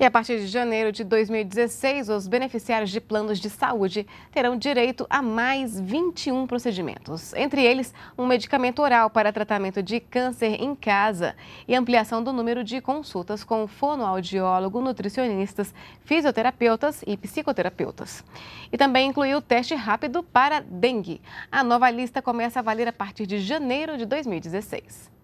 E a partir de janeiro de 2016, os beneficiários de planos de saúde terão direito a mais 21 procedimentos, entre eles um medicamento oral para tratamento de câncer em casa e ampliação do número de consultas com fonoaudiólogo, nutricionistas, fisioterapeutas e psicoterapeutas. E também incluiu o teste rápido para dengue. A nova lista começa a valer a partir de janeiro de 2016.